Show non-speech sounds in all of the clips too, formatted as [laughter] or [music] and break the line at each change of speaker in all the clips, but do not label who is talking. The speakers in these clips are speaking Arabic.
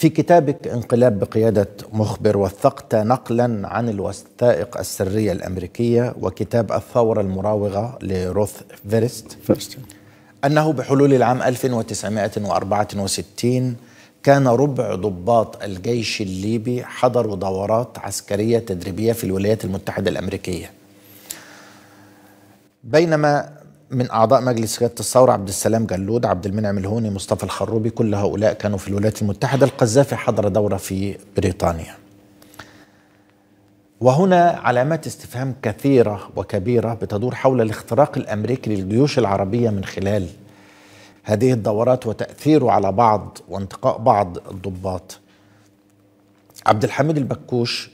في كتابك انقلاب بقيادة مخبر وثقت نقلا عن الوثائق السرية الأمريكية وكتاب الثورة المراوغة لروث فيرست أنه بحلول العام 1964 كان ربع ضباط الجيش الليبي حضروا دورات عسكرية تدريبية في الولايات المتحدة الأمريكية بينما من أعضاء مجلس قيادة الثورة عبد السلام جلود عبد المنعم الهوني مصطفى الخروبي كل هؤلاء كانوا في الولايات المتحدة القذافي حضر دورة في بريطانيا وهنا علامات استفهام كثيرة وكبيرة بتدور حول الاختراق الأمريكي للجيوش العربية من خلال هذه الدورات وتأثيره على بعض وانتقاء بعض الضباط عبد الحميد البكوش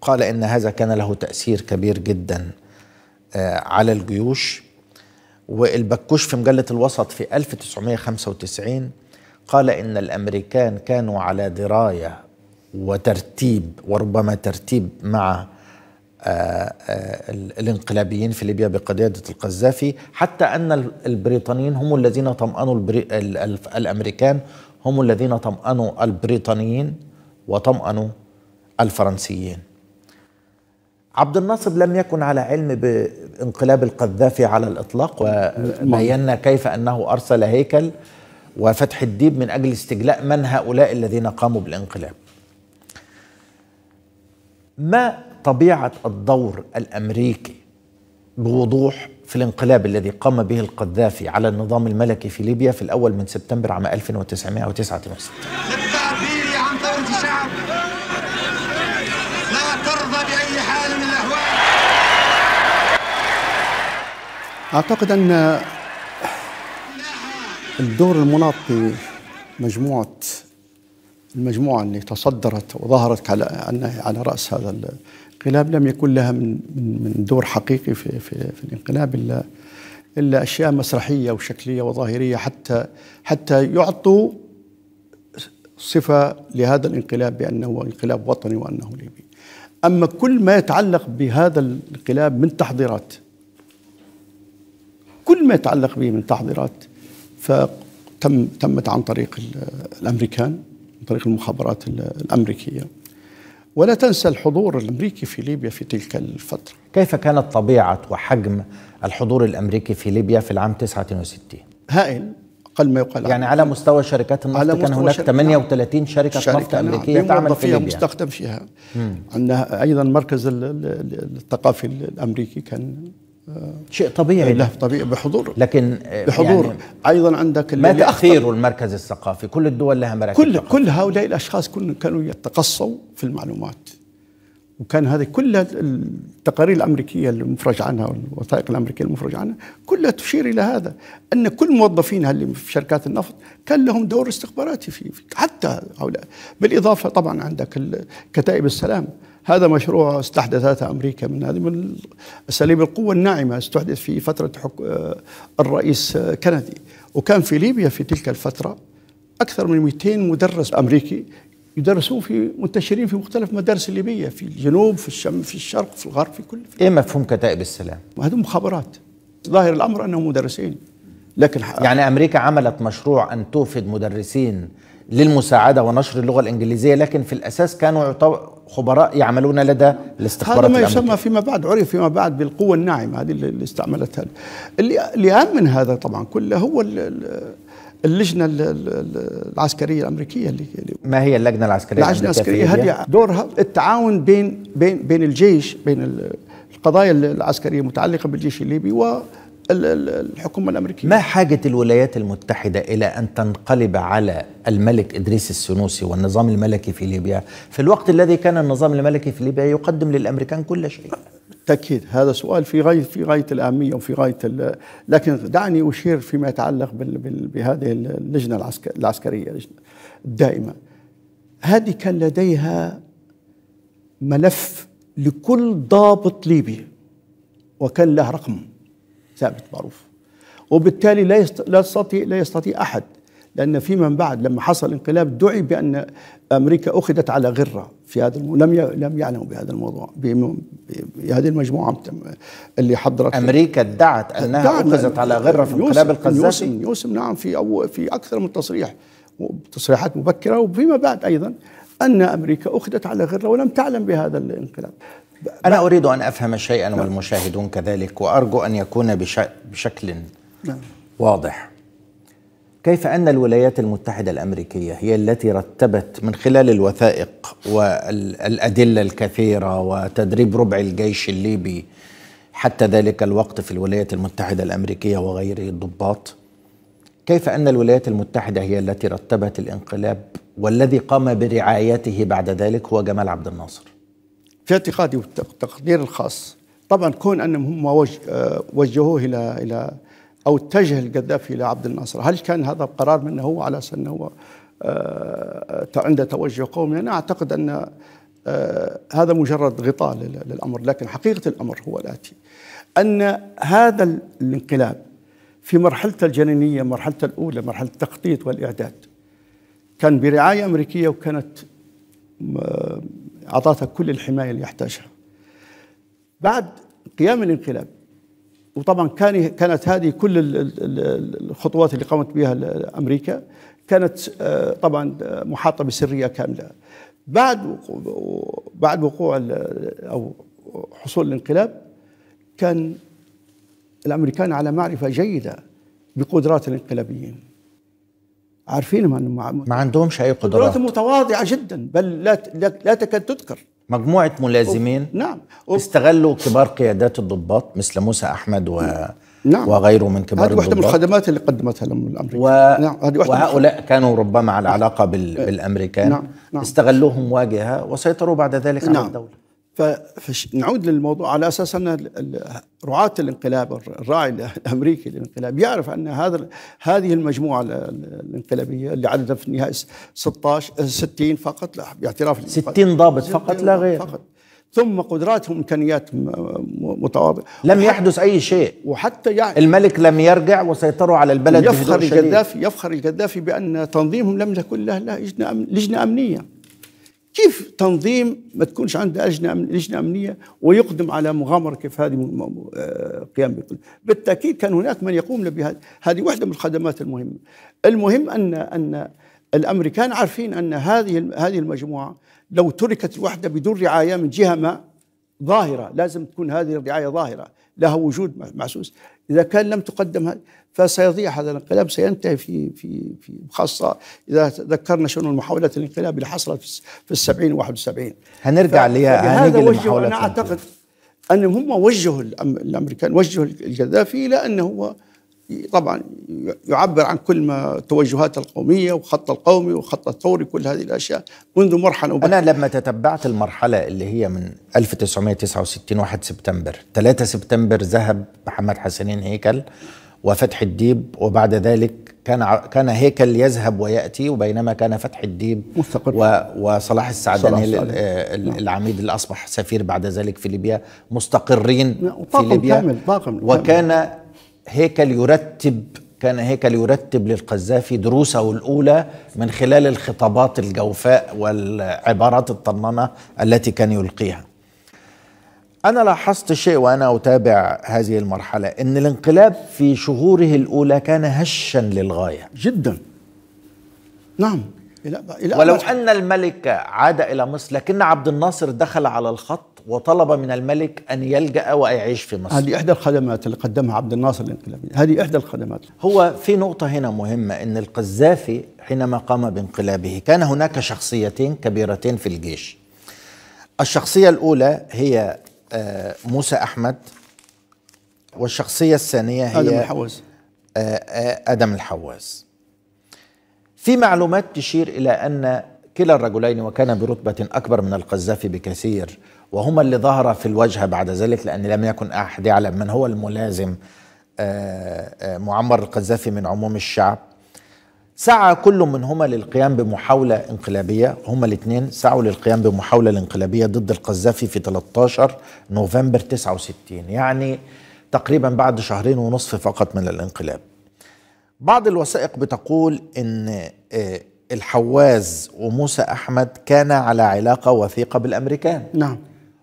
قال إن هذا كان له تأثير كبير جداً آه، على الجيوش والبكوش في مجلة الوسط في 1995 قال إن الأمريكان كانوا على دراية وترتيب وربما ترتيب مع آه، آه، الانقلابيين في ليبيا بقيادة القذافي حتى أن البريطانيين هم الذين طمأنوا الأمريكان هم الذين طمأنوا البريطانيين وطمأنوا الفرنسيين عبد الناصر لم يكن على علم بانقلاب القذافي على الاطلاق وبينا كيف انه ارسل هيكل وفتح الديب من اجل استجلاء من هؤلاء الذين قاموا بالانقلاب. ما طبيعه الدور الامريكي بوضوح في الانقلاب الذي قام به القذافي على النظام الملكي في ليبيا في الاول من سبتمبر عام 1969
اعتقد ان الدور المناط مجموعة المجموعه اللي تصدرت وظهرت على على راس هذا الانقلاب لم يكن لها من من دور حقيقي في في, في الانقلاب الا الا اشياء مسرحيه وشكليه وظاهريه حتى حتى يعطوا صفه لهذا الانقلاب بانه انقلاب وطني وانه ليبي. اما كل ما يتعلق بهذا الانقلاب من تحضيرات كل ما يتعلق به من تحضيرات فتم تمت عن طريق الامريكان عن طريق المخابرات الامريكيه ولا تنسى الحضور الامريكي في ليبيا في تلك الفتره كيف كانت طبيعه وحجم الحضور الامريكي
في ليبيا في العام 69 هائل اقل ما يقال يعني على مستوى شركات النفط على كان هناك 38
شركه, شركه نفط نعم، امريكيه نعم. تعمل في ليبيا مستخدم فيها عندنا ايضا مركز الثقافي الامريكي كان شيء طبيعي لا طبيعي بحضور لكن بحضور يعني ايضا عندك ما تاثير المركز الثقافي كل الدول لها مراكز كل ثقافي. كل هؤلاء الاشخاص كل كانوا يتقصوا في المعلومات وكان هذه كل التقارير الامريكيه المفرج عنها والوثائق الامريكيه المفرج عنها كلها تشير الى هذا ان كل موظفينها اللي في شركات النفط كان لهم دور استخباراتي في حتى هؤلاء بالاضافه طبعا عندك كتائب السلام هذا مشروع استحدثته أمريكا من هذه من أساليب القوة الناعمة استحدث في فترة آه، الرئيس كندي وكان في ليبيا في تلك الفترة أكثر من 200 مدرس أمريكي يدرسون في منتشرين في مختلف المدارس الليبيه في الجنوب في الشم في الشرق في الغرب في كل ايه مفهوم كتائب السلام؟ هذول مخابرات ظاهر الامر
انهم مدرسين لكن يعني امريكا عملت مشروع ان توفد مدرسين للمساعده ونشر اللغه الانجليزيه لكن في الاساس كانوا خبراء يعملون لدى الاستخبارات هذا ما يسمى
فيما بعد عرف فيما بعد بالقوة الناعمة هذه اللي استعملتها اللي, اللي أهم من هذا طبعا كله هو اللجنة العسكرية الأمريكية اللي ما هي اللجنة العسكرية اللجنة العسكرية هذه دورها التعاون بين بين بين الجيش بين القضايا العسكرية المتعلقة بالجيش الليبي و الحكومة الأمريكية ما حاجة الولايات المتحدة إلى أن تنقلب على الملك
إدريس السنوسي والنظام الملكي في ليبيا في الوقت الذي كان النظام الملكي في ليبيا يقدم
للأمريكان كل شيء بالتأكيد هذا سؤال في غاية في غاية الأهمية وفي غاية لكن دعني أشير فيما يتعلق بهذه اللجنة العسكر العسكرية اللجنة الدائمة هذه كان لديها ملف لكل ضابط ليبي وكان له رقم ثابت معروف وبالتالي لا لا يستطيع لا يستطيع احد لان في من بعد لما حصل انقلاب دعي بان امريكا اخذت على غره في هذا لم لم يعلموا بهذا الموضوع بهذه المجموعه اللي حضرت امريكا ادعت انها اخذت على غره في انقلاب القذافي يوسم, يوسم نعم في أو في اكثر من تصريح تصريحات مبكره وفيما بعد ايضا ان امريكا اخذت على غره ولم تعلم بهذا الانقلاب
أنا أريد أن أفهم شيئا نعم. والمشاهدون كذلك وأرجو أن يكون بش... بشكل نعم. واضح كيف أن الولايات المتحدة الأمريكية هي التي رتبت من خلال الوثائق والأدلة الكثيرة وتدريب ربع الجيش الليبي حتى ذلك الوقت في الولايات المتحدة الأمريكية وغيره الضباط كيف أن الولايات المتحدة هي التي رتبت الانقلاب
والذي قام برعايته بعد ذلك هو جمال عبد الناصر في اعتقادي والتقدير الخاص طبعا كون انهم هم وجهوه الى الى او اتجه القذافي الى عبد الناصر، هل كان هذا قرار منه هو على اساس انه هو آه، عنده توجه قومي؟ انا اعتقد ان آه، هذا مجرد غطاء للامر، لكن حقيقه الامر هو الاتي ان هذا الانقلاب في مرحلته الجنينيه، مرحلته الاولى، مرحله التخطيط والاعداد كان برعايه امريكيه وكانت آه، أعطاتها كل الحماية اللي يحتاجها بعد قيام الانقلاب وطبعا كان كانت هذه كل الخطوات اللي قامت بها امريكا كانت آه، طبعا آه، محاطه بسريه كامله بعد بعد وقوع او حصول الانقلاب كان الامريكان على معرفه جيده بقدرات الانقلابيين عارفين ما, ما عندهمش اي قدرات قدرات متواضعه جدا بل لا لا تكاد تذكر مجموعه
ملازمين نعم استغلوا كبار قيادات الضباط مثل موسى احمد و نعم. وغيره
من كبار هذه واحده من الخدمات اللي قدمتها الامريكان و...
نعم هذه واحده وهؤلاء كانوا ربما على نعم. علاقه
بال... إيه. بالامريكان نعم. نعم. استغلوهم واجهه وسيطروا بعد ذلك نعم. على الدوله فنعود للموضوع على اساس ان رعاة الانقلاب الراعي [laughs] الامريكي للانقلاب يعرف ان هذا هذه المجموعه الانقلابيه اللي عددها في النهايه 16 60 آه، فقط لا باعتراف 60 ضابط فقط لا غير فقط ثم قدراتهم امكانيات آه، متواضعه لم يحدث اي شيء وحتى يعني الملك لم يرجع وسيطروا على البلد يفخر القذافي يفخر القذافي بان تنظيمهم لم تكن له لجنه امنيه كيف تنظيم ما تكونش عنده لجنه لجنه امنيه ويقدم على مغامره كيف هذه آه، قيام بكل بالتاكيد كان هناك من يقوم بهذا هذه واحده من الخدمات المهمه المهم ان ان الامريكان عارفين ان هذه هذه المجموعه لو تركت الوحده بدون رعايه من جهه ما ظاهره لازم تكون هذه الرعايه ظاهره لها وجود محسوس اذا كان لم تقدم هذه فسيضيع هذا الانقلاب سينتهي في في في خاصه اذا تذكرنا شنو المحاولات الانقلاب اللي حصلت في السبعين و71 هنرجع ليها هذا وجه انا اعتقد ان هم وجهوا الامريكان وجهوا القذافي الى انه هو طبعا يعبر عن كل ما توجهات القومية وخط القومي وخط الثوري كل هذه الأشياء منذ مرحلة وبعد. أنا لما تتبعت المرحلة اللي هي من
1969 1 سبتمبر 3 سبتمبر ذهب محمد حسنين هيكل وفتح الديب وبعد ذلك كان كان هيكل يذهب وياتي وبينما كان فتح الديب مستقر وصلاح السعداني آه، نعم. العميد اللي اصبح سفير بعد ذلك في ليبيا مستقرين نعم، في ليبيا كامل
طاقم وكان
هيكل يرتب كان هيكل يرتب للقذافي دروسه الاولى من خلال الخطابات الجوفاء والعبارات الطنانه التي كان يلقيها أنا لاحظت شيء وأنا أتابع هذه المرحلة أن الانقلاب في شهوره الأولى كان هشا للغاية جدا نعم إلى إلى ولو أن الملك عاد إلى مصر لكن عبد الناصر دخل على الخط وطلب من الملك أن يلجأ ويعيش في مصر هذه
إحدى الخدمات اللي قدمها عبد الناصر الانقلابي
هذه إحدى الخدمات هو في نقطة هنا مهمة أن القذافي حينما قام بانقلابه كان هناك شخصيتين كبيرتين في الجيش الشخصية الأولى هي آه، موسى أحمد والشخصية الثانية هي آدم الحواز آه، آه، آدم الحواز في معلومات تشير إلى أن كلا الرجلين وكان برتبة أكبر من القذافي بكثير وهما اللي ظهر في الواجهة بعد ذلك لأن لم يكن أحد يعلم من هو الملازم معمر القذافي من عموم الشعب سعى كل منهما للقيام بمحاولة انقلابية هما الاثنين سعوا للقيام بمحاولة انقلابية ضد القذافي في 13 نوفمبر 69 يعني تقريبا بعد شهرين ونصف فقط من الانقلاب بعض الوثائق بتقول ان آه، الحواز وموسى احمد كان على علاقه وثيقه بالامريكان نعم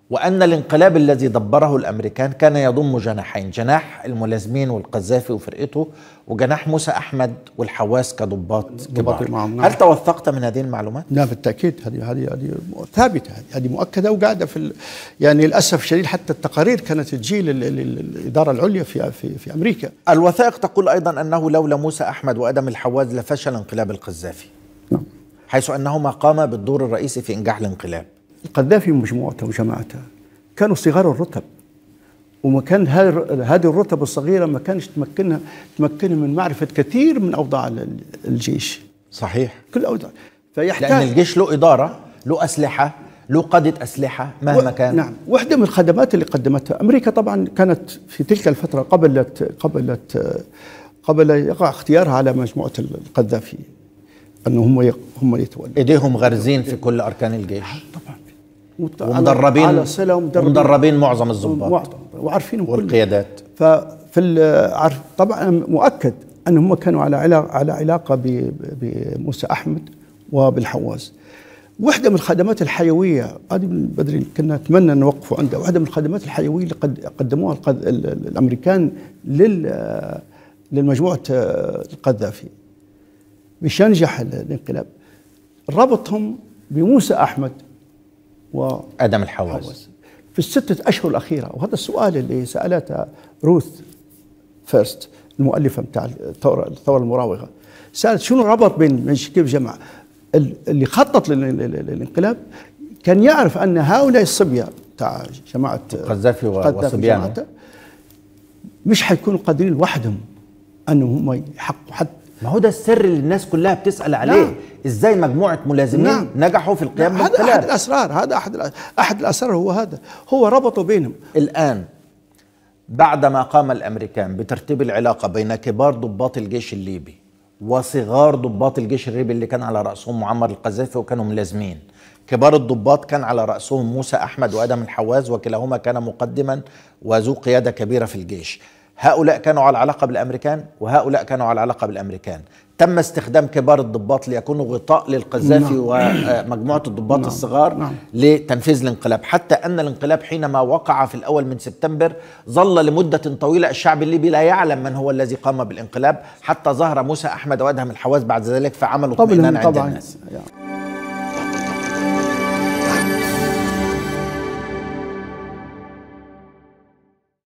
وأن الانقلاب الذي دبره الأمريكان كان يضم جناحين جناح الملازمين والقذافي وفرقته وجناح موسى أحمد والحواس كضباط كبار هل توثقت من
هذه المعلومات؟ نعم بالتأكيد هذه هذه هذه ثابتة هذه مؤكدة وقاعدة في ال... يعني للأسف الشديد حتى التقارير كانت تجي للإدارة العليا في في في أمريكا الوثائق
تقول أيضا أنه لولا موسى أحمد وأدم الحواز لفشل انقلاب القذافي نعم
حيث أنهما قاما بالدور الرئيسي في إنجاح الانقلاب القذافي ومجموعته وجماعته كانوا صغار الرتب وما كان هذه الرتب الصغيره ما كانش تمكنها تمكنها من معرفه كثير من اوضاع الجيش صحيح كل اوضاع فيحتاج لان الجيش له اداره له اسلحه له قاده اسلحه مهما و... كان نعم واحده من الخدمات اللي قدمتها امريكا طبعا كانت في تلك الفتره قبلت قبلت قبل يقع اختيارها على مجموعه القذافي انه هم هم يتولوا ايديهم غارزين في كل اركان الجيش نعم، طبعا وت... ومدربين على صله ومدربين ومدربين معظم الضباط وعارفين والقيادات ففي عارف طبعا مؤكد ان هم كانوا على علاقه على علاقه بموسى احمد وبالحواز واحدة من الخدمات الحيوية هذه من بدري كنا نتمنى نوقفوا عندها واحدة من الخدمات الحيوية اللي قد قدموها الأمريكان لل للمجموعة آه، القذافي مشان نجح الانقلاب ربطهم بموسى أحمد و ادم الحواس في الستة أشهر الأخيرة وهذا السؤال اللي سألته روث فيرست المؤلفة بتاع الثورة, الثورة المراوغة سألت شنو الربط بين بين كيف جمع اللي خطط للانقلاب كان يعرف أن هؤلاء الصبية تاع جماعة القذافي وصبيانه مش حيكونوا قادرين لوحدهم أنهم هم يحققوا حتى ما هو ده السر اللي الناس كلها بتسال عليه نعم. ازاي
مجموعه ملازمين نعم. نجحوا في القيام نعم. هذا احد الاسرار هذا احد احد الاسرار هو هذا هو ربطه بينهم الان بعدما قام الامريكان بترتيب العلاقه بين كبار ضباط الجيش الليبي وصغار ضباط الجيش الليبي اللي كان على راسهم معمر القذافي وكانوا ملازمين كبار الضباط كان على رأسهم موسى أحمد وآدم الحواز وكلاهما كان مقدما وذو قيادة كبيرة في الجيش هؤلاء كانوا على علاقة بالأمريكان وهؤلاء كانوا على علاقة بالأمريكان تم استخدام كبار الضباط ليكونوا غطاء للقذافي نعم. ومجموعة الضباط نعم. الصغار نعم. لتنفيذ الانقلاب حتى أن الانقلاب حينما وقع في الأول من سبتمبر ظل لمدة طويلة الشعب الليبي لا يعلم من هو الذي قام بالانقلاب حتى ظهر موسى أحمد وأدهم الحواس بعد ذلك فعملوا اطمئنان عند الناس
يعني.